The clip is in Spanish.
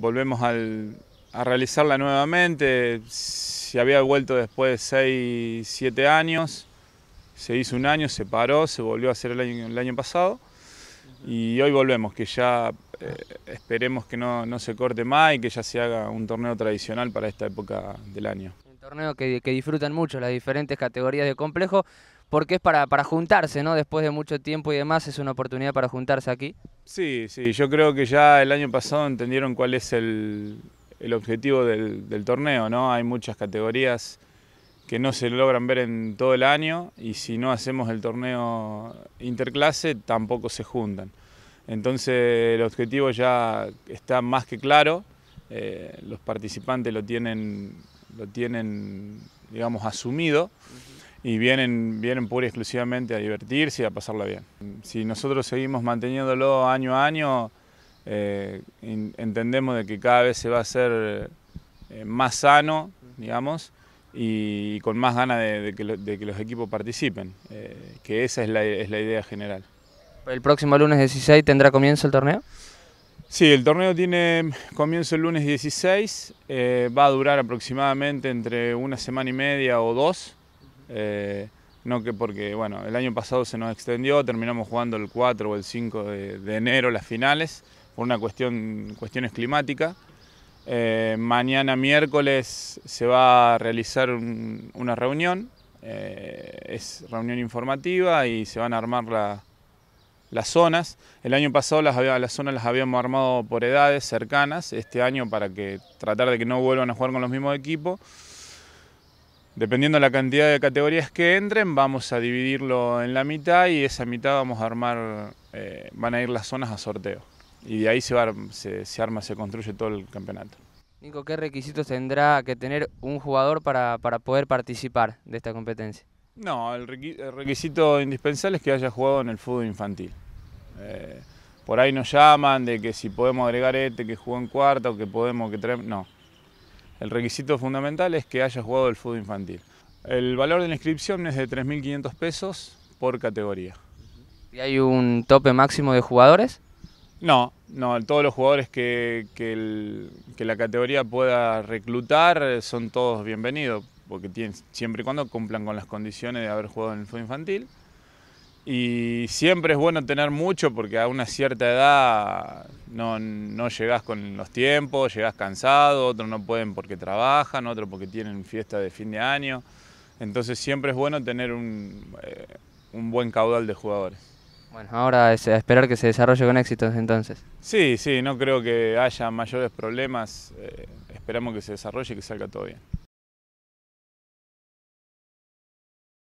Volvemos a realizarla nuevamente, se había vuelto después de 6, 7 años, se hizo un año, se paró, se volvió a hacer el año, pasado y hoy volvemos, que ya eh, esperemos que no, se corte más y que ya se haga un torneo tradicional para esta época del año. Un torneo que, que disfrutan mucho las diferentes categorías de complejo porque es para, juntarse, ¿no? Después de mucho tiempo y demás, es una oportunidad para juntarse aquí. Sí, sí, yo creo que ya el año pasado entendieron cuál es el, el objetivo del, torneo, ¿no? Hay muchas categorías que no se logran ver en todo el año y si no hacemos el torneo interclase tampoco se juntan. Entonces el objetivo ya está más que claro, eh, los participantes lo tienen, lo tienen digamos, asumido y vienen, vienen pura y exclusivamente a divertirse y a pasarla bien. Si nosotros seguimos manteniéndolo año a año, eh, entendemos de que cada vez se va a hacer eh, más sano, digamos, y, con más ganas de, que los equipos participen, eh, que esa es la, es la, idea general. ¿El próximo lunes 16 tendrá comienzo el torneo? Sí, el torneo tiene comienzo el lunes 16, va a durar aproximadamente entre una semana y media o dos, eh, no que porque, bueno, el año pasado se nos extendió, terminamos jugando el 4 o el 5 de, enero las finales por una cuestión, cuestiones climáticas. Eh, mañana miércoles se va a realizar una reunión, eh, es reunión informativa y se van a armar las zonas. El año pasado las, las zonas las habíamos armado por edades cercanas, este año para que tratar de que no vuelvan a jugar con los mismos equipos. Dependiendo de la cantidad de categorías que entren, vamos a dividirlo en la mitad y esa mitad vamos a armar, eh, van a ir las zonas a sorteo. Y de ahí se, arma, se construye todo el campeonato. Nico, ¿qué requisitos tendrá que tener un jugador para, poder participar de esta competencia? No, el requisito indispensable es que haya jugado en el fútbol infantil. Eh, por ahí nos llaman de que si podemos agregar este, que jugó en cuarta o que podemos que traemos... No, el requisito fundamental es que haya jugado el fútbol infantil. El valor de la inscripción es de 3.500 pesos por categoría. ¿Y hay un tope máximo de jugadores? No, no, todos los jugadores que, que, la categoría pueda reclutar son todos bienvenidos, porque siempre y cuando cumplan con las condiciones de haber jugado en el fútbol infantil y siempre es bueno tener mucho porque a una cierta edad no, no llegás con los tiempos, llegás cansado, otros no pueden porque trabajan, otros porque tienen fiesta de fin de año. Entonces siempre es bueno tener un, eh, buen caudal de jugadores. Bueno, ahora es esperar que se desarrolle con éxito entonces. Sí, sí, no creo que haya mayores problemas. Eh, esperamos que se desarrolle y que salga todo bien.